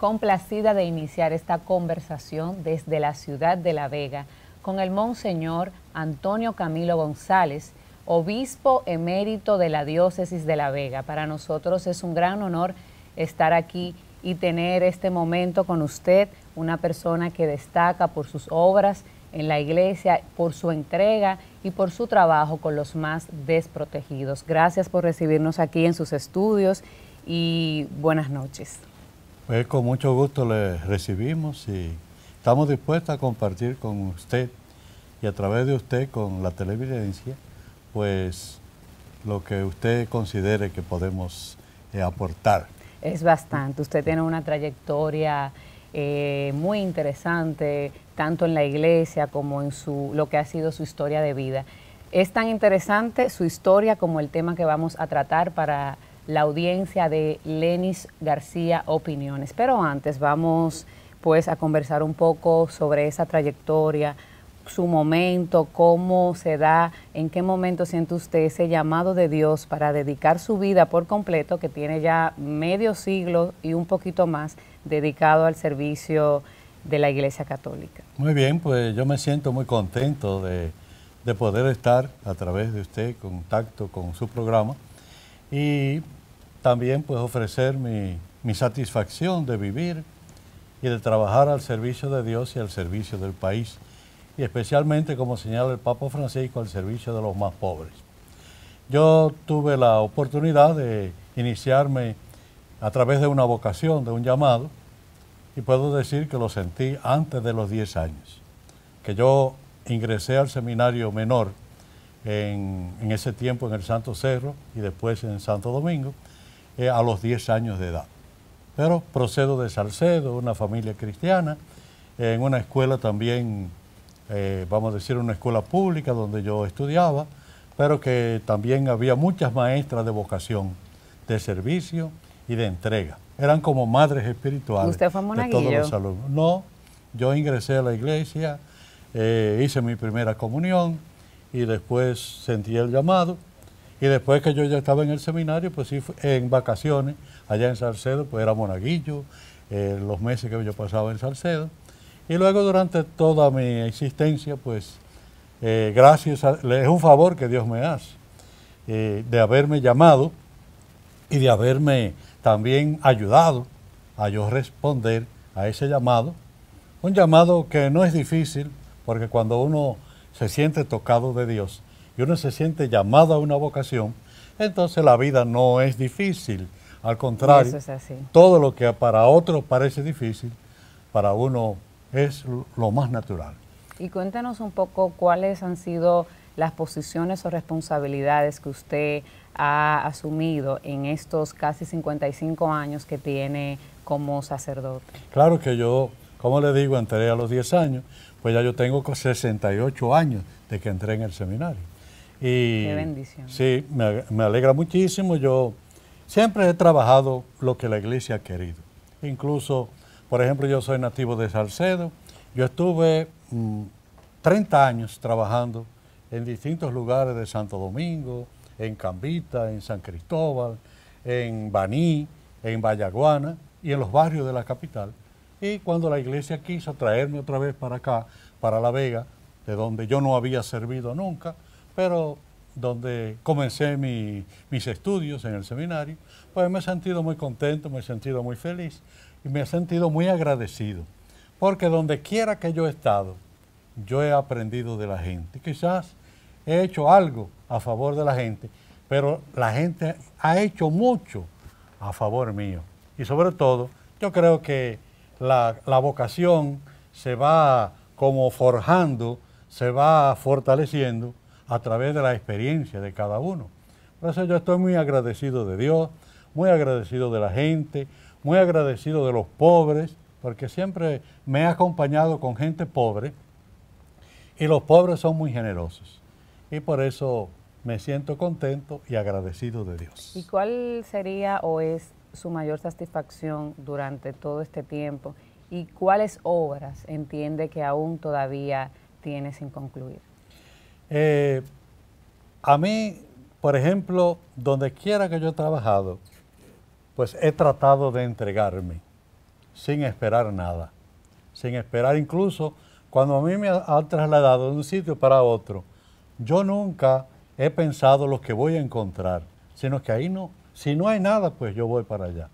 complacida de iniciar esta conversación desde la ciudad de La Vega con el Monseñor Antonio Camilo González, obispo emérito de la diócesis de La Vega. Para nosotros es un gran honor estar aquí y tener este momento con usted, una persona que destaca por sus obras en la iglesia, por su entrega y por su trabajo con los más desprotegidos. Gracias por recibirnos aquí en sus estudios y buenas noches. Pues con mucho gusto le recibimos y estamos dispuestos a compartir con usted y a través de usted con la televidencia, pues lo que usted considere que podemos eh, aportar. Es bastante. Usted tiene una trayectoria eh, muy interesante, tanto en la iglesia como en su, lo que ha sido su historia de vida. Es tan interesante su historia como el tema que vamos a tratar para la audiencia de Lenis García Opiniones. Pero antes vamos pues a conversar un poco sobre esa trayectoria, su momento, cómo se da, en qué momento siente usted ese llamado de Dios para dedicar su vida por completo, que tiene ya medio siglo y un poquito más dedicado al servicio de la Iglesia Católica. Muy bien, pues yo me siento muy contento de, de poder estar a través de usted, contacto con su programa y también pues ofrecer mi, mi satisfacción de vivir y de trabajar al servicio de Dios y al servicio del país, y especialmente, como señala el Papa Francisco, al servicio de los más pobres. Yo tuve la oportunidad de iniciarme a través de una vocación, de un llamado, y puedo decir que lo sentí antes de los 10 años, que yo ingresé al seminario menor en, ese tiempo en el Santo Cerro y después en Santo Domingo, eh, a los 10 años de edad. Pero procedo de Salcedo, una familia cristiana, en una escuela también, eh, vamos a decir, una escuela pública donde yo estudiaba, pero que también había muchas maestras de vocación, de servicio y de entrega. Eran como madres espirituales ¿Usted fue monaguillo No, yo ingresé a la iglesia, eh, hice mi primera comunión, y después sentí el llamado. Y después que yo ya estaba en el seminario, pues sí, en vacaciones, allá en Salcedo, pues era monaguillo, eh, los meses que yo pasaba en Salcedo. Y luego durante toda mi existencia, pues eh, gracias, es un favor que Dios me hace, eh, de haberme llamado y de haberme también ayudado a yo responder a ese llamado. Un llamado que no es difícil, porque cuando uno se siente tocado de Dios y uno se siente llamado a una vocación, entonces la vida no es difícil. Al contrario, todo lo que para otro parece difícil, para uno es lo más natural. Y cuéntanos un poco cuáles han sido las posiciones o responsabilidades que usted ha asumido en estos casi 55 años que tiene como sacerdote. Claro que yo como le digo, entré a los 10 años, pues ya yo tengo 68 años de que entré en el seminario. Y, Qué bendición. Sí, me, alegra muchísimo. Yo siempre he trabajado lo que la iglesia ha querido. Incluso, por ejemplo, yo soy nativo de Salcedo. Yo estuve 30 mm, años trabajando en distintos lugares de Santo Domingo, en Cambita, en San Cristóbal, en Baní, en Vallaguana y en los barrios de la capital y cuando la iglesia quiso traerme otra vez para acá, para La Vega, de donde yo no había servido nunca, pero donde comencé mis estudios en el seminario, pues me he sentido muy contento, me he sentido muy feliz y me he sentido muy agradecido, porque donde quiera que yo he estado, yo he aprendido de la gente. Quizás he hecho algo a favor de la gente, pero la gente ha hecho mucho a favor mío. Y sobre todo, yo creo que la, vocación se va como forjando, se va fortaleciendo a través de la experiencia de cada uno. Por eso yo estoy muy agradecido de Dios, muy agradecido de la gente, muy agradecido de los pobres, porque siempre me he acompañado con gente pobre y los pobres son muy generosos. Y por eso me siento contento y agradecido de Dios. ¿Y cuál sería o es su mayor satisfacción durante todo este tiempo y cuáles obras entiende que aún todavía tiene sin concluir? Eh, a mí, por ejemplo, donde quiera que yo he trabajado, pues he tratado de entregarme sin esperar nada, sin esperar incluso cuando a mí me han trasladado de un sitio para otro, yo nunca he pensado lo que voy a encontrar, sino que ahí no, si no hay nada, pues yo voy para allá.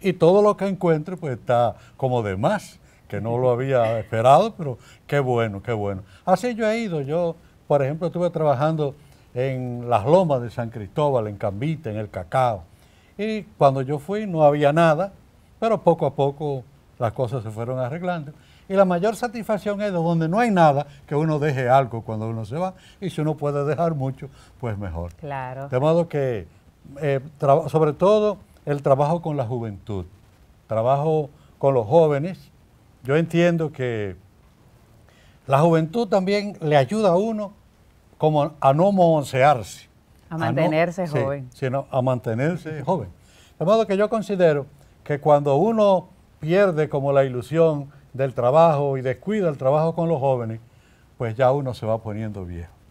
Y todo lo que encuentre, pues está como de más, que no lo había esperado, pero qué bueno, qué bueno. Así yo he ido. Yo, por ejemplo, estuve trabajando en las lomas de San Cristóbal, en Cambita, en el Cacao. Y cuando yo fui no había nada, pero poco a poco las cosas se fueron arreglando. Y la mayor satisfacción es de donde no hay nada, que uno deje algo cuando uno se va. Y si uno puede dejar mucho, pues mejor. Claro. De modo que eh, sobre todo el trabajo con la juventud, trabajo con los jóvenes. Yo entiendo que la juventud también le ayuda a uno como a no moncearse. A mantenerse joven. sino a mantenerse joven. De modo que yo considero que cuando uno pierde como la ilusión del trabajo y descuida el trabajo con los jóvenes, pues ya uno se va poniendo viejo.